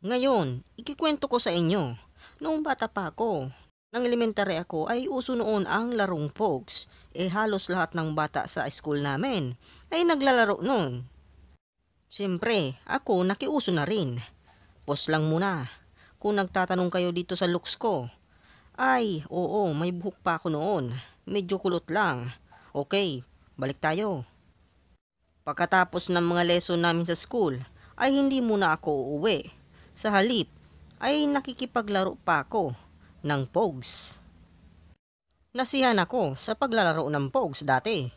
Ngayon, ikikwento ko sa inyo. Noong bata pa ako, nang elementary ako ay uso noon ang larong pogs. Eh halos lahat ng bata sa school namin ay naglalaro noon. Siyempre, ako nakiuso na rin. Post lang muna. Kung nagtatanong kayo dito sa looks ko. Ay, oo, may buhok pa ako noon. Medyo kulot lang. Okay, balik tayo. Pagkatapos ng mga lesson namin sa school, ay hindi muna ako uuwi sa halip, ay nakikipaglaro pa ako ng pogs. Nasihan ako sa paglalaro ng pogs dati.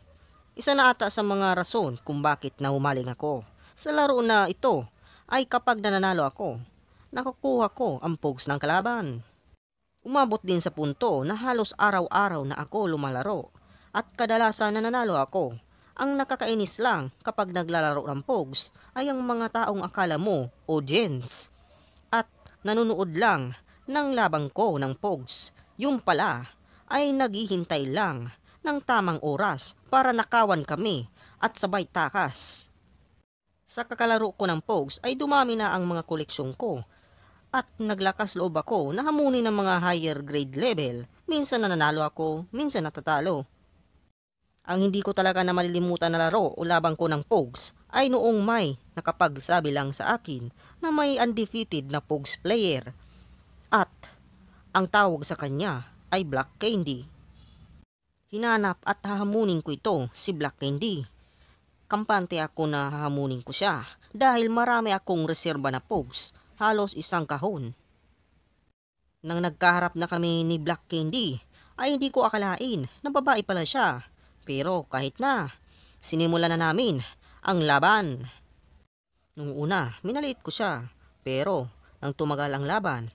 Isa na ata sa mga rason kung bakit nahumaling ako. Sa laro na ito ay kapag nananalo ako, nakukuha ko ang pogs ng kalaban. Umabot din sa punto na halos araw-araw na ako lumalaro at kadalasan nananalo ako. Ang nakakainis lang kapag naglalaro ng pogs ay ang mga taong akala mo audience nanonood lang ng labang ko ng pogs. Yung pala ay naghihintay lang ng tamang oras para nakawan kami at sabay takas. Sa kakalaro ko ng pogs ay dumami na ang mga koleksyon ko at naglakas loob ako na hamunin ng mga higher grade level. Minsan nanalo ako, minsan natatalo. Ang hindi ko talaga na malilimutan na laro o labang ko ng Pogs ay noong May nakapagsabi lang sa akin na may undefeated na Pogs player. At ang tawag sa kanya ay Black Candy. Hinanap at hahamunin ko ito si Black Candy. Kampante ako na hahamunin ko siya dahil marami akong reserba na Pogs, halos isang kahon. Nang nagkaharap na kami ni Black Candy, ay hindi ko akalain na babae pala siya pero kahit na, sinimula na namin ang laban. Nung una, minaliit ko siya. Pero nang tumagal ang laban,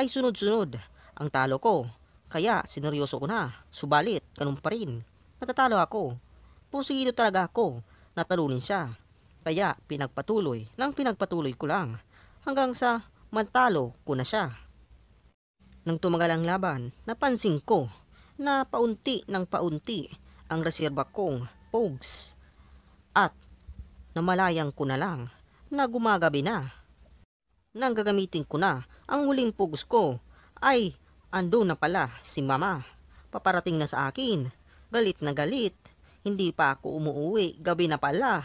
ay sunod-sunod ang talo ko. Kaya sineryoso ko na. Subalit, ganun pa rin. Natatalo ako. Pusigido talaga ako na talunin siya. Kaya pinagpatuloy nang pinagpatuloy ko lang hanggang sa mantalo ko na siya. Nang tumagal ang laban, napansin ko na paunti ng paunti ang reserba kong pogs at namalayang ko na lang na gumagabi na. Nang gagamitin ko na ang huling pogs ko ay ando na pala si mama. Paparating na sa akin. Galit na galit. Hindi pa ako umuwi. Gabi na pala.